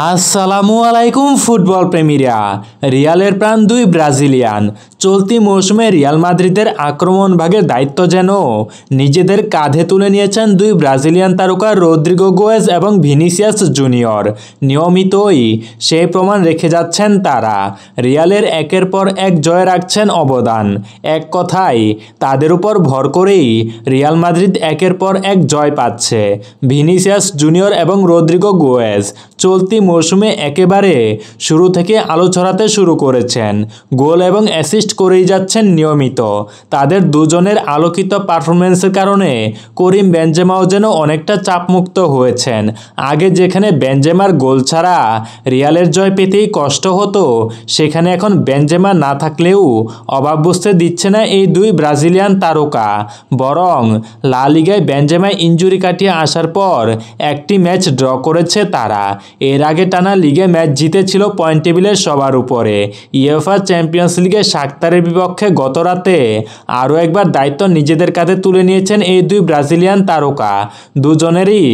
আসসালামু আলাইকুম ফুটবল প্রেমীরা রিয়ালের প্রাণ দুই ব্রাজিলিয়ান চলতি মৌসুমে রিয়াল মাদ্রিদের আক্রমণ ভাগের দায়িত্ব যেন নিজেদের কাঁধে তুলে নিয়েছেন দুই ব্রাজিলিয়ান তারকা রদ্রিগো গোয়েজ এবং ভিনিসিয়াস জুনিয়র নিয়মিতই সেই প্রমাণ রেখে যাচ্ছেন তারা রিয়ালের একের পর এক জয় রাখছেন অবদান এক কথায় তাদের উপর ভর করেই রিয়াল মাদ্রিদ একের পর এক জয় পাচ্ছে ভিনিসিয়াস জুনিয়র এবং রদ্রিগো গোয়েস চলতি মৌসুমে একেবারে শুরু থেকে আলো ছড়াতে শুরু করেছেন গোল এবং অ্যাসিস্ট করেই যাচ্ছেন নিয়মিত তাদের দুজনের আলোকিত পারফরমেন্সের কারণে করিম বেঞ্জেমাও যেন অনেকটা চাপমুক্ত হয়েছেন আগে যেখানে বেঞ্জেমার গোল ছাড়া রিয়ালের জয় পেতেই কষ্ট হতো সেখানে এখন বেঞ্জেমা না থাকলেও অভাব বুঝতে দিচ্ছে না এই দুই ব্রাজিলিয়ান তারকা বরং লা লিগায় বেঞ্জেমা ইঞ্জুরি কাটিয়ে আসার পর একটি ম্যাচ ড্র করেছে তারা এর এর আগে টানা লিগে ম্যাচ জিতেছিল পয়েন্ট টেবিলের সবার উপরে ইয়েফা চ্যাম্পিয়ন্স লিগে সাক্তারের বিপক্ষে গত রাতে আরও একবার দায়িত্ব নিজেদের কাঁধে তুলে নিয়েছেন এই দুই ব্রাজিলিয়ান তারকা দুজনেরই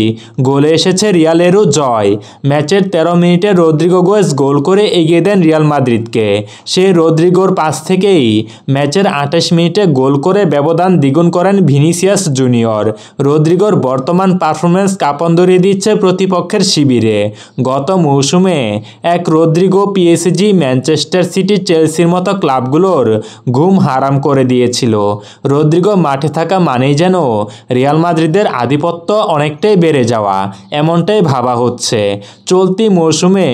গোলে এসেছে রিয়ালেরও জয় ম্যাচের তেরো মিনিটে রদ্রিগো গোয়েস গোল করে এগিয়ে দেন রিয়াল মাদ্রিদকে সেই রদ্রিগোর পাস থেকেই ম্যাচের আঠাশ মিনিটে গোল করে ব্যবধান দ্বিগুণ করেন ভিনিসিয়াস জুনিয়র রদ্রিগোর বর্তমান পারফরমেন্স কাপন ধরিয়ে দিচ্ছে প্রতিপক্ষের শিবিরে গত মৌসুমে এক রদ্রিগো পিএসজি ম্যানচেস্টার সিটি চেলসির মতো ক্লাবগুলোর ঘুম হারাম করে দিয়েছিল রদ্রিগো মাঠে থাকা মানেই যেন রিয়াল মাদ্রিদের আধিপত্য অনেকটাই বেড়ে যাওয়া এমনটাই ভাবা হচ্ছে চলতি মৌসুমে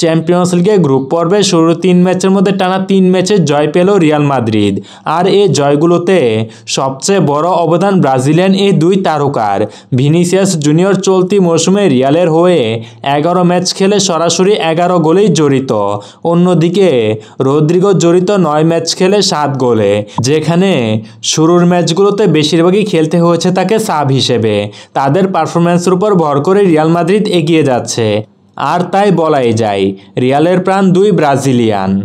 চ্যাম্পিয়ন্স লিগে গ্রুপ পর্বে শুরু তিন ম্যাচের মধ্যে টানা তিন ম্যাচে জয় পেল রিয়াল মাদ্রিদ আর এই জয়গুলোতে সবচেয়ে বড় অবদান ব্রাজিলিয়ান এই দুই তারকার ভিনিসিয়াস জুনিয়র চলতি মৌসুমে রিয়ালের হয়ে এগারো ম্যাচ ম্যাচ খেলে সরাসরি এগারো গোলেই জড়িত অন্যদিকে রদ্রিগো জড়িত নয় ম্যাচ খেলে সাত গোলে যেখানে শুরুর ম্যাচগুলোতে বেশিরভাগই খেলতে হয়েছে তাকে সাব হিসেবে তাদের পারফরম্যান্সের উপর ভর করে রিয়াল মাদ্রিদ এগিয়ে যাচ্ছে আর তাই বলাই যায় রিয়ালের প্রাণ দুই ব্রাজিলিয়ান